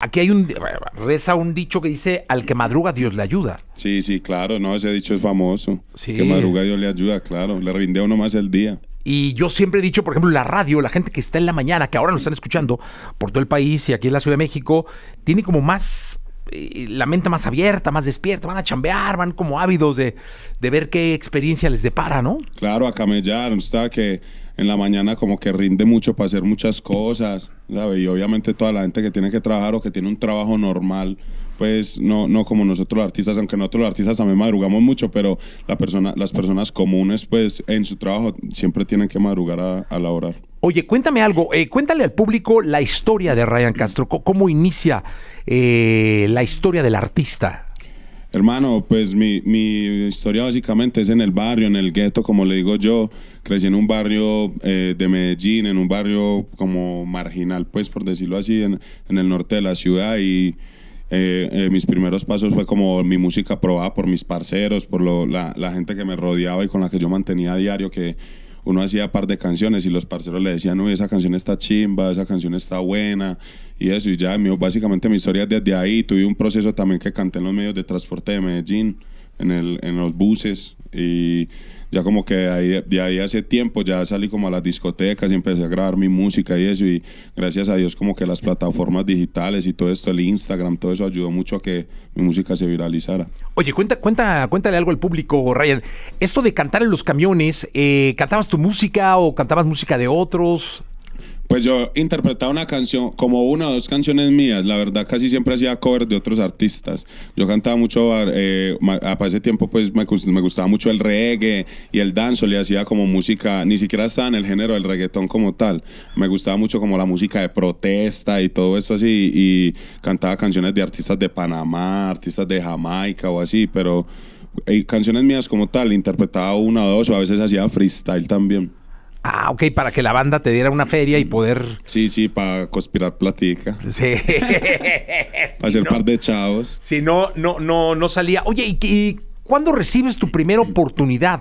Aquí hay un reza un dicho que dice al que madruga Dios le ayuda. Sí, sí, claro, no, ese dicho es famoso. Sí. Que madruga Dios le ayuda, claro, le rinde uno más el día. Y yo siempre he dicho, por ejemplo, la radio, la gente que está en la mañana, que ahora nos están escuchando por todo el país y aquí en la Ciudad de México, tiene como más la mente más abierta, más despierta, van a chambear, van como ávidos de, ver qué experiencia les depara, ¿no? Claro, a camellar, está que en la mañana como que rinde mucho para hacer muchas cosas, ¿sabes? Y obviamente toda la gente que tiene que trabajar o que tiene un trabajo normal, pues no, no como nosotros los artistas, aunque nosotros los artistas también madrugamos mucho, pero la persona, las personas comunes pues en su trabajo siempre tienen que madrugar a, a laborar. Oye, cuéntame algo, eh, cuéntale al público la historia de Ryan Castro, cómo inicia eh, la historia del artista. Hermano, pues mi, historia básicamente es en el barrio, en el gueto, como le digo yo. Crecí en un barrio eh, de Medellín, en un barrio como marginal, pues por decirlo así, en, el norte de la ciudad. Y mis primeros pasos fue como mi música probada por mis parceros, por la, la gente que me rodeaba y con la que yo mantenía a diario, que uno hacía par de canciones y los parceros le decían, uy, esa canción está chimba, esa canción está buena, y eso, y ya, mi, básicamente mi historia es desde ahí, tuve un proceso también que canté en los medios de transporte de Medellín, en, el, en los buses y ya como que ahí, de ahí hace tiempo ya salí como a las discotecas y empecé a grabar mi música y eso y gracias a Dios como que las plataformas digitales y todo esto, el Instagram, todo eso ayudó mucho a que mi música se viralizara. Oye, cuenta, cuenta, cuéntale algo al público, Ryan. Esto de cantar en los camiones, eh, ¿cantabas tu música o cantabas música de otros? Pues yo interpretaba una canción, como una o dos canciones mías, la verdad casi siempre hacía covers de otros artistas. Yo cantaba mucho, eh, a ah, ese tiempo pues me, gustaba mucho el reggae y el danzo, le hacía como música, ni siquiera estaba en el género del reggaetón como tal. Me gustaba mucho como la música de protesta y todo eso así y cantaba canciones de artistas de Panamá, artistas de Jamaica o así, pero eh, canciones mías como tal, interpretaba una o dos o a veces hacía freestyle también. Ah, ok, para que la banda te diera una feria y poder. Sí, sí, para conspirar platica. Sí. para hacer par de chavos. Si no, no, no, no salía. Oye, ¿y, ¿y, cuándo recibes tu primera oportunidad?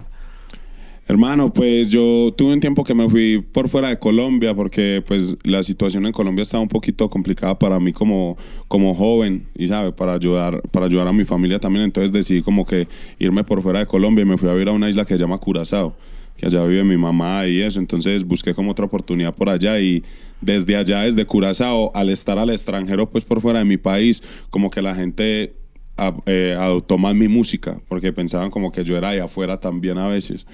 Hermano, pues yo tuve un tiempo que me fui por fuera de Colombia porque pues la situación en Colombia estaba un poquito complicada para mí como, como joven y sabe, para ayudar, para ayudar a mi familia también, entonces decidí como que irme por fuera de Colombia y me fui a vivir a una isla que se llama Curazao que allá vive mi mamá y eso, entonces busqué como otra oportunidad por allá y desde allá, desde Curazao, al estar al extranjero, pues por fuera de mi país, como que la gente eh, adoptó más mi música, porque pensaban como que yo era de afuera también a veces.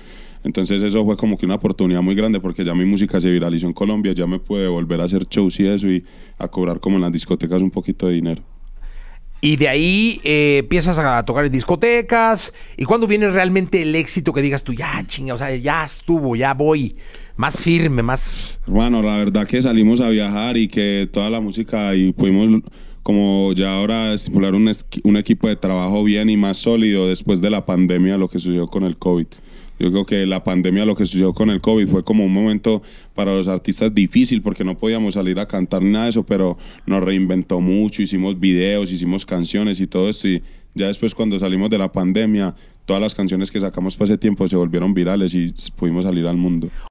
Entonces eso fue como que una oportunidad muy grande porque ya mi música se viralizó en Colombia, ya me pude volver a hacer shows y eso y a cobrar como en las discotecas un poquito de dinero. Y de ahí eh, empiezas a tocar en discotecas. ¿Y cuándo viene realmente el éxito que digas tú, ya chinga, o sea, ya estuvo, ya voy? Más firme, más. Bueno, la verdad que salimos a viajar y que toda la música y pudimos, como ya ahora, estipular un, un equipo de trabajo bien y más sólido después de la pandemia, lo que sucedió con el COVID. Yo creo que la pandemia, lo que sucedió con el COVID, fue como un momento para los artistas difícil porque no podíamos salir a cantar ni nada de eso, pero nos reinventó mucho, hicimos videos, hicimos canciones y todo esto. Y ya después cuando salimos de la pandemia, todas las canciones que sacamos para ese tiempo se volvieron virales y pudimos salir al mundo.